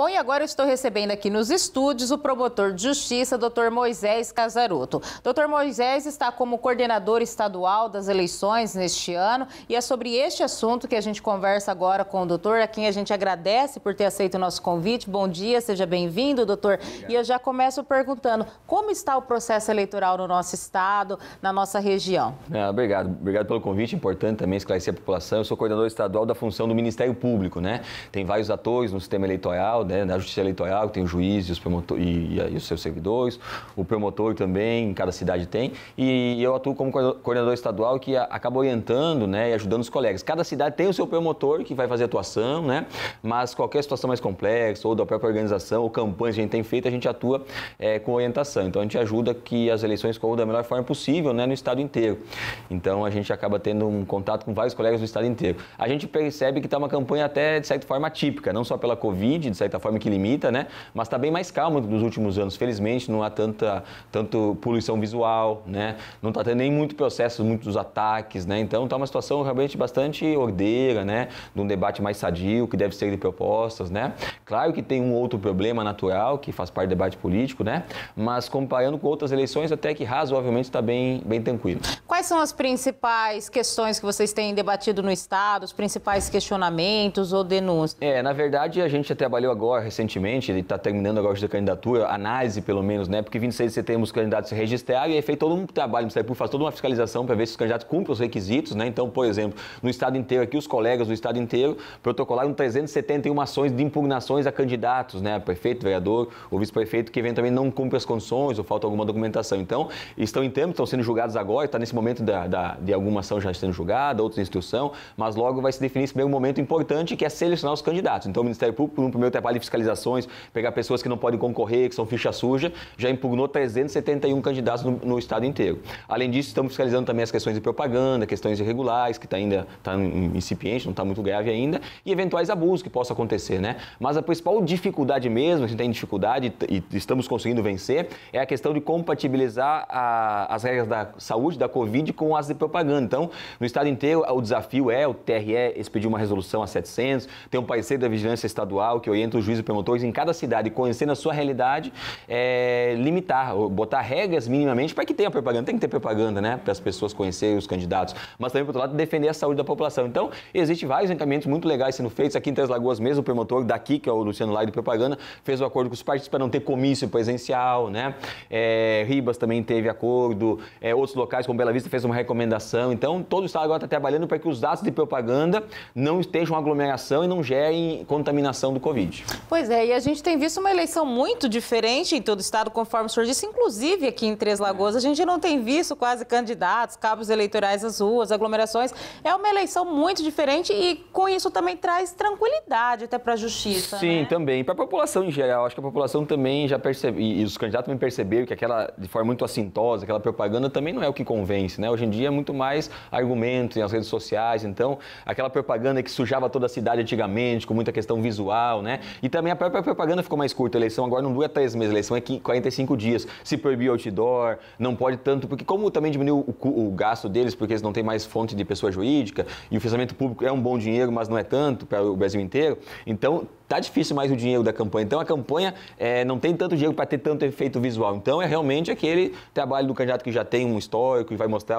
Bom, e agora estou recebendo aqui nos estúdios o promotor de justiça, doutor Moisés Casaroto. Doutor Moisés está como coordenador estadual das eleições neste ano e é sobre este assunto que a gente conversa agora com o doutor, a quem a gente agradece por ter aceito o nosso convite. Bom dia, seja bem-vindo, doutor. Obrigado. E eu já começo perguntando como está o processo eleitoral no nosso estado, na nossa região. É, obrigado, obrigado pelo convite. Importante também esclarecer a população. Eu sou coordenador estadual da função do Ministério Público, né? Tem vários atores no sistema eleitoral né, na Justiça Eleitoral, que tem o juiz e os, promotor, e, e, os seus servidores, o promotor também, em cada cidade tem, e eu atuo como coordenador estadual que acaba orientando né, e ajudando os colegas. Cada cidade tem o seu promotor que vai fazer atuação, né, mas qualquer situação mais complexa, ou da própria organização, ou campanha que a gente tem feito, a gente atua é, com orientação. Então, a gente ajuda que as eleições corram da melhor forma possível né, no estado inteiro. Então, a gente acaba tendo um contato com vários colegas do estado inteiro. A gente percebe que está uma campanha até, de certa forma, típica não só pela Covid, de certa forma que limita, né? Mas está bem mais calmo nos últimos anos. Felizmente, não há tanta tanto poluição visual, né? Não está tendo nem muito processo, muitos ataques, né? Então está uma situação realmente bastante ordeira, né? De um debate mais sadio, que deve ser de propostas, né? Claro que tem um outro problema natural, que faz parte do debate político, né? Mas comparando com outras eleições, até que razoavelmente está bem, bem tranquilo. Quais são as principais questões que vocês têm debatido no Estado, os principais questionamentos ou denúncias? É, na verdade, a gente trabalhou agora, recentemente, ele está terminando agora a candidatura, análise pelo menos, né? Porque 26 de setembro os candidatos se registraram e aí feito todo um trabalho, o Ministério Público faz toda uma fiscalização para ver se os candidatos cumprem os requisitos, né? Então, por exemplo, no Estado inteiro, aqui os colegas do Estado inteiro protocolaram 371 ações de impugnações a candidatos, né? Prefeito, vereador, o vice-prefeito que eventualmente não cumpre as condições ou falta alguma documentação. Então, estão em tempo, estão sendo julgados agora, está nesse momento momento da, da, de alguma ação já sendo julgada, outra instrução, mas logo vai se definir esse primeiro momento importante, que é selecionar os candidatos. Então, o Ministério Público, no primeiro trabalho de fiscalizações, pegar pessoas que não podem concorrer, que são ficha suja, já impugnou 371 candidatos no, no estado inteiro. Além disso, estamos fiscalizando também as questões de propaganda, questões irregulares, que tá ainda está incipiente, não está muito grave ainda, e eventuais abusos que possam acontecer. Né? Mas a principal dificuldade mesmo, a gente tem dificuldade e estamos conseguindo vencer, é a questão de compatibilizar a, as regras da saúde, da Covid, Covid com atos de propaganda. Então, no estado inteiro, o desafio é o TRE expedir uma resolução a 700, tem um parecer da Vigilância Estadual que orienta os juízes e promotores em cada cidade, conhecendo a sua realidade, é, limitar, botar regras minimamente para que tenha propaganda. Tem que ter propaganda, né? Para as pessoas conhecerem os candidatos, mas também, por outro lado, defender a saúde da população. Então, existem vários encaminhamentos muito legais sendo feitos. Aqui em Três Lagoas mesmo, o promotor daqui, que é o Luciano Lai do Propaganda, fez o um acordo com os partidos para não ter comício presencial, né? É, Ribas também teve acordo, é, outros locais como Bela Vista fez uma recomendação. Então, todo o Estado agora está trabalhando para que os dados de propaganda não estejam aglomeração e não gerem contaminação do Covid. Pois é, e a gente tem visto uma eleição muito diferente em todo o Estado, conforme o senhor disse, inclusive aqui em Três Lagoas. A gente não tem visto quase candidatos, cabos eleitorais nas ruas, aglomerações. É uma eleição muito diferente e com isso também traz tranquilidade até para a justiça. Sim, né? também. Para a população em geral. Acho que a população também já percebeu, e os candidatos também perceberam que aquela, de forma muito assintosa, aquela propaganda também não é o que convence né? Hoje em dia é muito mais argumento nas redes sociais, então aquela propaganda que sujava toda a cidade antigamente, com muita questão visual, né? E também a própria propaganda ficou mais curta, a eleição agora não dura três meses, a eleição é 45 dias. Se proibiu outdoor, não pode tanto, porque como também diminuiu o, o gasto deles, porque eles não têm mais fonte de pessoa jurídica, e o financiamento público é um bom dinheiro, mas não é tanto para o Brasil inteiro, então tá difícil mais o dinheiro da campanha. Então a campanha é, não tem tanto dinheiro para ter tanto efeito visual. Então é realmente aquele trabalho do candidato que já tem um histórico e vai mostrar Tá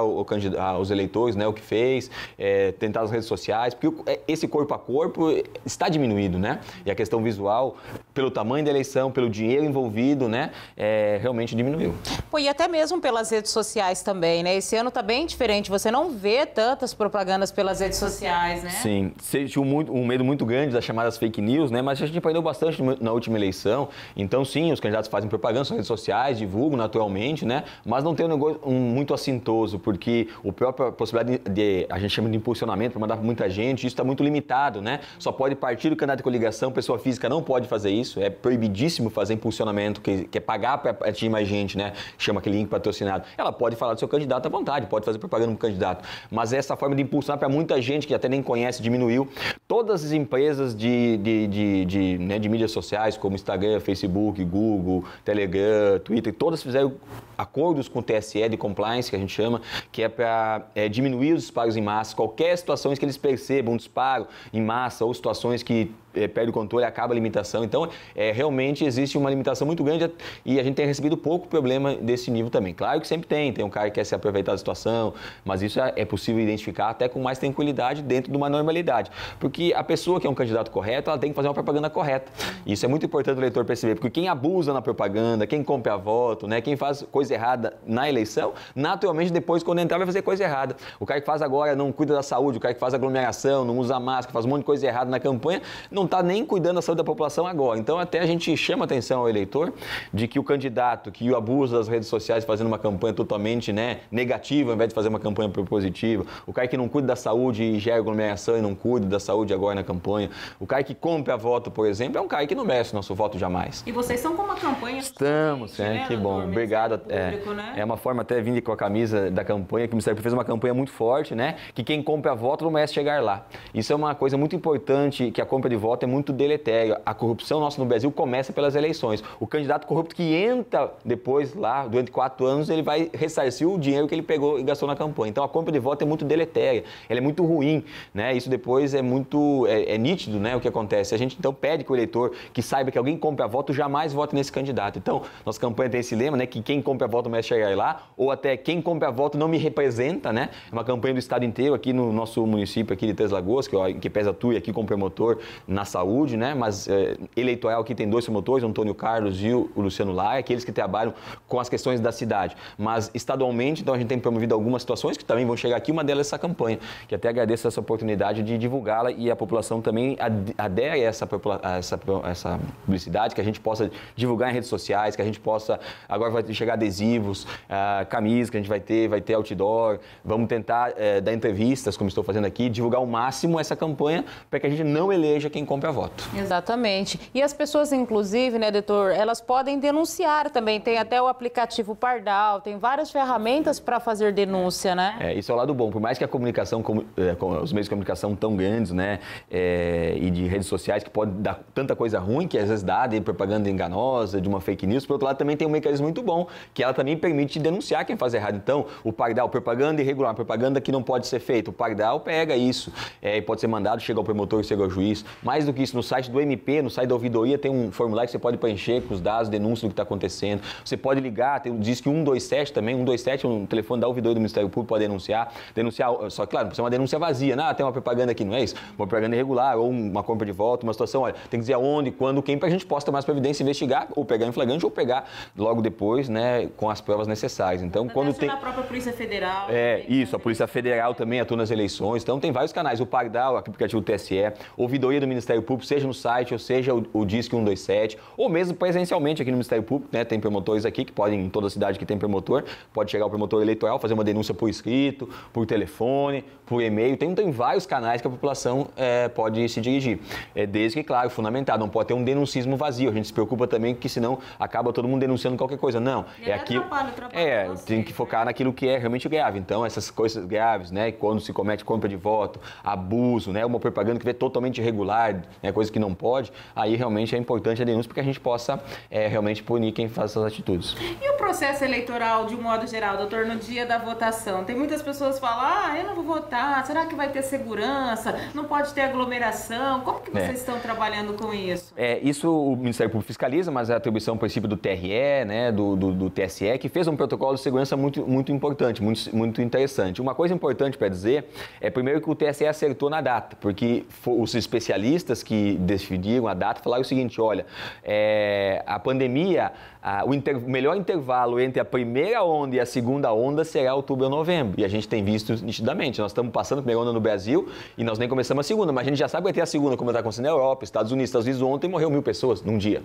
ah, os o, eleitores né, o que fez, é, tentar as redes sociais, porque é, esse corpo a corpo está diminuído, né? E a questão visual, pelo tamanho da eleição, pelo dinheiro envolvido, né, é, realmente diminuiu. Pô, e até mesmo pelas redes sociais também, né? Esse ano está bem diferente, você não vê tantas propagandas pelas redes sociais, né? Sim, sentiu muito, um medo muito grande das chamadas fake news, né? Mas a gente aprendeu bastante na última eleição, então sim, os candidatos fazem propaganda nas redes sociais, divulgam naturalmente, né? Mas não tem um negócio um, muito assintoso perigoso, porque o próprio possibilidade de, a gente chama de impulsionamento para mandar para muita gente, isso está muito limitado, né? Só pode partir do candidato de coligação, pessoa física não pode fazer isso, é proibidíssimo fazer impulsionamento, que, que é pagar para atingir mais gente, né? Chama aquele link patrocinado. Ela pode falar do seu candidato à vontade, pode fazer propaganda do candidato, mas essa forma de impulsionar para muita gente que até nem conhece diminuiu. Todas as empresas de, de, de, de, né, de mídias sociais, como Instagram, Facebook, Google, Telegram, Twitter, todas fizeram acordos com o TSE de compliance, que a gente chama, que é para é, diminuir os disparos em massa. Qualquer situação em que eles percebam um disparo em massa ou situações que é, perde o controle, acaba a limitação. Então, é, realmente existe uma limitação muito grande e a gente tem recebido pouco problema desse nível também. Claro que sempre tem, tem um cara que quer se aproveitar da situação, mas isso é, é possível identificar até com mais tranquilidade dentro de uma normalidade. Porque a pessoa que é um candidato correto, ela tem que fazer uma propaganda correta. Isso é muito importante o eleitor perceber, porque quem abusa na propaganda, quem compra voto, né, quem faz coisa errada na eleição, naturalmente depois, quando entrar, vai fazer coisa errada. O cara que faz agora não cuida da saúde, o cara que faz aglomeração, não usa máscara, faz um monte de coisa errada na campanha, não não está nem cuidando da saúde da população agora. Então, até a gente chama atenção ao eleitor de que o candidato que abusa das redes sociais fazendo uma campanha totalmente né, negativa, ao invés de fazer uma campanha propositiva, o cara que não cuida da saúde e gera aglomeração e não cuida da saúde agora na campanha, o cara que compra a voto, por exemplo, é um cara que não merece nosso voto jamais. E vocês são com uma campanha... Estamos, né? Que bom. Obrigado. Né, público, é, né? é uma forma até vinda com a camisa da campanha, que o Ministério fez uma campanha muito forte, né? Que quem compra a voto não merece chegar lá. Isso é uma coisa muito importante, que a compra de voto voto é muito deletério. A corrupção nossa no Brasil começa pelas eleições. O candidato corrupto que entra depois lá, durante quatro anos, ele vai ressarcir o dinheiro que ele pegou e gastou na campanha. Então a compra de voto é muito deletéria, ela é muito ruim, né? Isso depois é muito é, é nítido, né? O que acontece. A gente então pede que o eleitor que saiba que alguém compra voto jamais vote nesse candidato. Então nossa campanha tem esse lema, né? Que quem compra voto vai chegar lá, ou até quem compra voto não me representa, né? É uma campanha do estado inteiro aqui no nosso município aqui de Três Lagoas, que, que pesa tu e aqui com o promotor na na saúde, né? mas é, eleitoral que tem dois promotores, Antônio Carlos e o Luciano Lai, aqueles que trabalham com as questões da cidade. Mas estadualmente, então a gente tem promovido algumas situações que também vão chegar aqui, uma delas é essa campanha, que até agradeço essa oportunidade de divulgá-la e a população também adere a essa, a essa, a essa publicidade, que a gente possa divulgar em redes sociais, que a gente possa, agora vai chegar adesivos, uh, camisas que a gente vai ter, vai ter outdoor, vamos tentar uh, dar entrevistas, como estou fazendo aqui, divulgar ao máximo essa campanha para que a gente não eleja quem a voto. Exatamente. E as pessoas, inclusive, né, doutor, elas podem denunciar também. Tem até o aplicativo Pardal, tem várias ferramentas para fazer denúncia, né? É, isso é o lado bom. Por mais que a comunicação, é, com, os meios de comunicação tão grandes, né, é, e de redes sociais, que pode dar tanta coisa ruim, que às vezes dá, de propaganda enganosa, de uma fake news, por outro lado, também tem um mecanismo muito bom, que ela também permite denunciar quem faz errado. Então, o Pardal, propaganda irregular, propaganda que não pode ser feita, o Pardal pega isso, é, pode ser mandado, chega ao promotor, chega ao juiz, mas mais do que isso, no site do MP, no site da ouvidoria, tem um formulário que você pode preencher com os dados, denúncia do que está acontecendo. Você pode ligar, tem, diz que 127 também, 127 é um telefone da ouvidoria do Ministério Público, pode denunciar. Denunciar, só que, claro, precisa é uma denúncia vazia. não né? ah, tem uma propaganda aqui, não é isso? Uma propaganda irregular, ou uma compra de volta, uma situação, olha, tem que dizer aonde, quando, quem, para a gente possa tomar as providências investigar, ou pegar em flagrante, ou pegar logo depois, né, com as provas necessárias. Então, quando tem... a própria Polícia Federal. É, né, isso, a Polícia Federal também atua nas eleições, então tem vários canais, o Pagdal, o aplicativo TSE, ouvidoria do Ministério Ministério Público, seja no site, ou seja o, o Disque 127, ou mesmo presencialmente aqui no Ministério Público, né? Tem promotores aqui que podem, em toda cidade que tem promotor, pode chegar o promotor eleitoral, fazer uma denúncia por escrito, por telefone, por e-mail. Tem, tem vários canais que a população é, pode se dirigir. É, desde que, claro, fundamentado, não pode ter um denuncismo vazio. A gente se preocupa também que senão acaba todo mundo denunciando qualquer coisa. Não, e é aquilo. é, você, tem que focar né? naquilo que é realmente grave. Então, essas coisas graves, né? Quando se comete compra de voto, abuso, né? Uma propaganda que vê totalmente irregular, pode, né, coisa que não pode, aí realmente é importante a denúncia para que a gente possa é, realmente punir quem faz essas atitudes. E o processo eleitoral, de um modo geral, doutor, no dia da votação? Tem muitas pessoas que falam, ah, eu não vou votar, será que vai ter segurança? Não pode ter aglomeração? Como que vocês é. estão trabalhando com isso? É, isso o Ministério Público fiscaliza, mas é atribuição, por princípio, do TRE, né, do, do, do, TSE, que fez um protocolo de segurança muito, muito importante, muito, muito interessante. Uma coisa importante para dizer é, primeiro, que o TSE acertou na data, porque os especialistas que decidiram a data falaram o seguinte: olha, é, a pandemia ah, o, inter, melhor intervalo entre a primeira onda e a segunda onda será outubro ou novembro. E a gente tem visto nitidamente. Nós estamos passando a primeira onda no Brasil e nós nem começamos a segunda, mas a gente já sabe que vai ter a segunda, como está acontecendo na Europa, Estados Unidos. Estados Unidos ontem morreu mil pessoas num dia.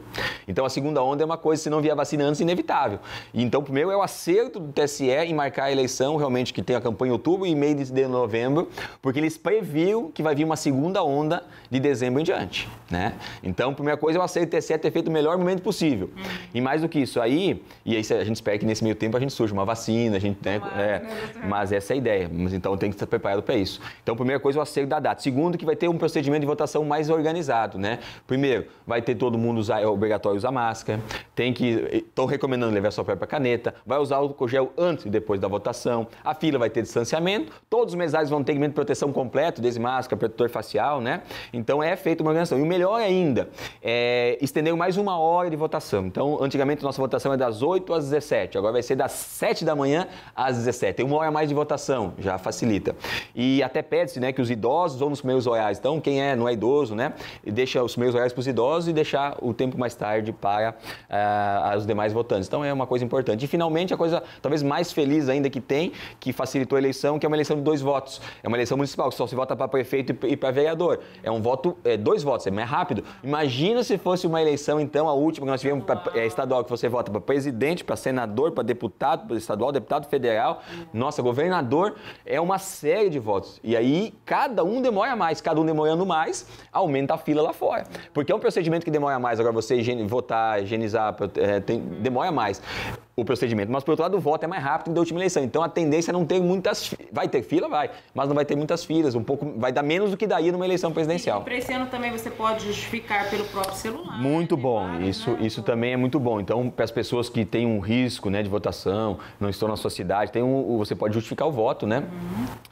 Então a segunda onda é uma coisa, se não vier vacina antes, inevitável. Então, primeiro é o acerto do TSE em marcar a eleição, realmente, que tem a campanha em outubro e meio de novembro, porque eles previu que vai vir uma segunda onda de dezembro em diante. Né? Então, a primeira coisa é o acerto do TSE ter feito o melhor momento possível. Uhum. E mais do do que isso. Aí, e aí a gente espera que nesse meio tempo a gente surja uma vacina, a gente né, mas, é, mas essa é a ideia. Mas então tem que estar preparado para isso. Então, primeira coisa, é o acerto da data. Segundo, que vai ter um procedimento de votação mais organizado, né? Primeiro, vai ter todo mundo usar, é obrigatório usar máscara, tem que. Estão recomendando levar sua própria caneta, vai usar o gel antes e depois da votação, a fila vai ter distanciamento, todos os mesários vão ter equipamento de proteção completo, desmáscara, protetor facial, né? Então é feita uma organização. E o melhor ainda é estender mais uma hora de votação. Então, antigamente nossa votação é das 8 às 17. Agora vai ser das 7 da manhã às 17. Tem uma hora mais de votação, já facilita. E até pede-se né, que os idosos vão nos primeiros horários. Então, quem é, não é idoso, né? Deixa os primeiros horários para os idosos e deixar o tempo mais tarde para uh, os demais votantes. Então, é uma coisa importante. E, finalmente, a coisa talvez mais feliz ainda que tem, que facilitou a eleição, que é uma eleição de dois votos. É uma eleição municipal, que só se vota para prefeito e para vereador. É um voto, é, dois votos, é mais rápido. Imagina se fosse uma eleição, então, a última que nós tivemos é, estadual que você vota para presidente, para senador, para deputado, para estadual, deputado federal, nossa, governador, é uma série de votos. E aí cada um demora mais, cada um demorando mais, aumenta a fila lá fora. Porque é um procedimento que demora mais. Agora você votar, higienizar, é, tem, demora mais o procedimento. Mas, por outro lado, o voto é mais rápido da última eleição. Então, a tendência é não ter muitas... Vai ter fila? Vai. Mas não vai ter muitas filas. Um pouco... Vai dar menos do que daria numa eleição presidencial. E, e esse ano também você pode justificar pelo próprio celular. Muito né? bom. Claro, isso, né? isso também é muito bom. Então, para as pessoas que têm um risco né, de votação, não estão na sua cidade, tem um, você pode justificar o voto, né?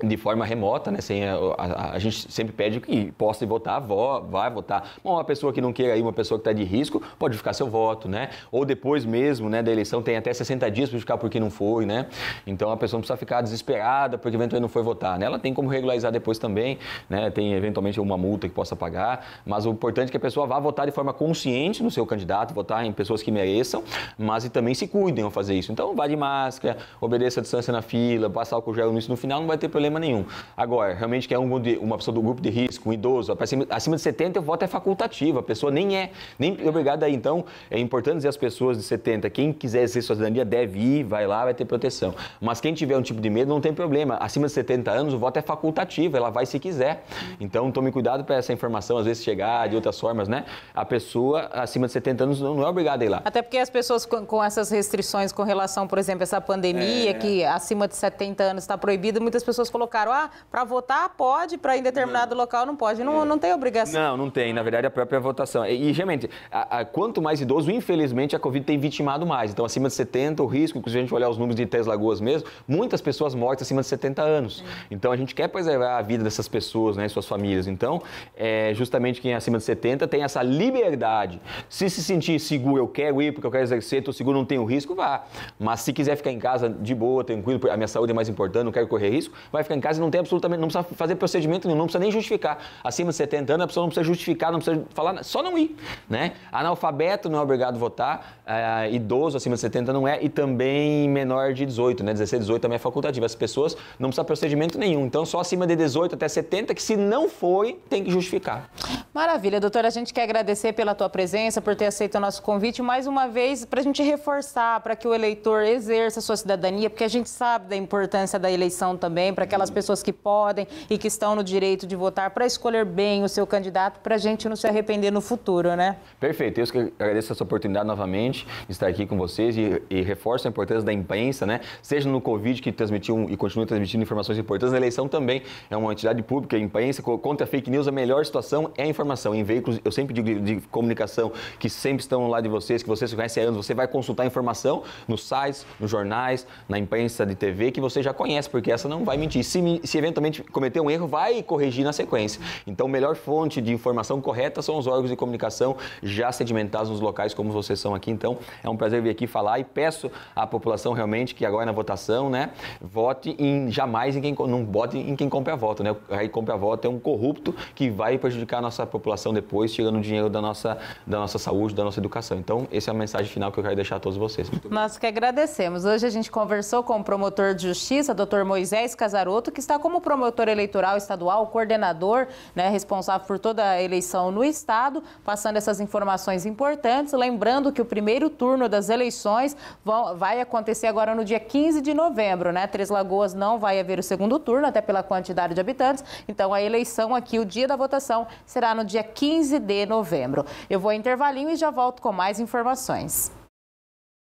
Uhum. De forma remota, né? Sem a, a, a, gente sempre pede que possa votar, vó, vai votar. Bom, uma pessoa que não queira ir, uma pessoa que está de risco, pode justificar seu voto, né? Ou depois mesmo né, da eleição tem até 60 é dias para ficar por que não foi, né? Então a pessoa não precisa ficar desesperada porque eventualmente não foi votar. Né? Ela tem como regularizar depois também, né? Tem eventualmente uma multa que possa pagar, mas o importante é que a pessoa vá votar de forma consciente no seu candidato, votar em pessoas que mereçam, mas e também se cuidem ao fazer isso. Então vá de máscara, obedeça a distância na fila, passar o gel no início no final, não vai ter problema nenhum. Agora, realmente que é um, uma pessoa do grupo de risco, um idoso, acima, de 70, o voto é facultativo, a pessoa nem é, nem é obrigada aí. Então, é importante dizer às pessoas de 70, quem quiser exercer suas cidadania deve ir, vai lá, vai ter proteção. Mas quem tiver um tipo de medo não tem problema. Acima de 70 anos, o voto é facultativo, ela vai se quiser. Então tome cuidado para essa informação, às vezes chegar de outras formas, né? A pessoa acima de 70 anos não é obrigada a ir lá. Até porque as pessoas com, essas restrições com relação, por exemplo, essa pandemia, é... que acima de 70 anos está proibido, muitas pessoas colocaram, ah, para votar pode, para em determinado não. local não pode. Não, é... não tem obrigação. Não, não tem. Na verdade, a própria votação. E, e realmente, a, a, quanto mais idoso, infelizmente, a Covid tem vitimado mais. Então, acima de 70 70, o risco, se a gente olhar os números de Três Lagoas mesmo, muitas pessoas mortas acima de 70 anos. É. Então a gente quer preservar a vida dessas pessoas, né, suas famílias. Então, é, justamente quem é acima de 70 tem essa liberdade. Se se sentir seguro, eu quero ir porque eu quero exercer, estou seguro, não tenho risco, vá. Mas se quiser ficar em casa de boa, tranquilo, a minha saúde é mais importante, não quero correr risco, vai ficar em casa e não tem absolutamente, não precisa fazer procedimento nenhum, não precisa nem justificar. Acima de 70 anos, a pessoa não precisa justificar, não precisa falar, só não ir, né? Analfabeto não é obrigado a votar, é, idoso acima de 70 não é, e também menor de 18, né? 16, 18 também é facultativo. As pessoas não precisam de procedimento nenhum. Então, só acima de 18 até 70, que se não foi, tem que justificar. Maravilha, doutora. A gente quer agradecer pela tua presença, por ter aceito o nosso convite mais uma vez, para a gente reforçar, para que o eleitor exerça a sua cidadania, porque a gente sabe da importância da eleição também, para aquelas pessoas que podem e que estão no direito de votar, para escolher bem o seu candidato, para a gente não se arrepender no futuro, né? Perfeito. Eu agradeço essa oportunidade novamente de estar aqui com vocês e e reforço a importância da imprensa, né? Seja no Covid, que transmitiu e continua transmitindo informações importantes, na eleição também é uma entidade pública, a imprensa contra a fake news, a melhor situação é a informação. Em veículos, eu sempre digo de, de comunicação, que sempre estão lá de vocês, que vocês conhecem há anos, você vai consultar a informação nos sites, nos jornais, na imprensa de TV, que você já conhece, porque essa não vai mentir. Se, se eventualmente cometer um erro, vai corrigir na sequência. Então, a melhor fonte de informação correta são os órgãos de comunicação já sedimentados nos locais como vocês são aqui. Então, é um prazer vir aqui falar e peço à população realmente que agora é na votação, né, vote em jamais em quem não vote em quem compra a voto, né? Aí compra a voto é um corrupto que vai prejudicar a nossa população depois, tirando dinheiro da nossa da nossa saúde, da nossa educação. Então, essa é a mensagem final que eu quero deixar a todos vocês. Nós que agradecemos. Hoje a gente conversou com o promotor de justiça, Dr. Moisés Casaroto, que está como promotor eleitoral estadual, coordenador, né, responsável por toda a eleição no estado, passando essas informações importantes, lembrando que o primeiro turno das eleições vão, vai acontecer agora no dia 15 de novembro, né? Três Lagoas não vai haver o segundo turno, até pela quantidade de habitantes. Então, a eleição aqui, o dia da votação, será no dia 15 de novembro. Eu vou a intervalinho e já volto com mais informações.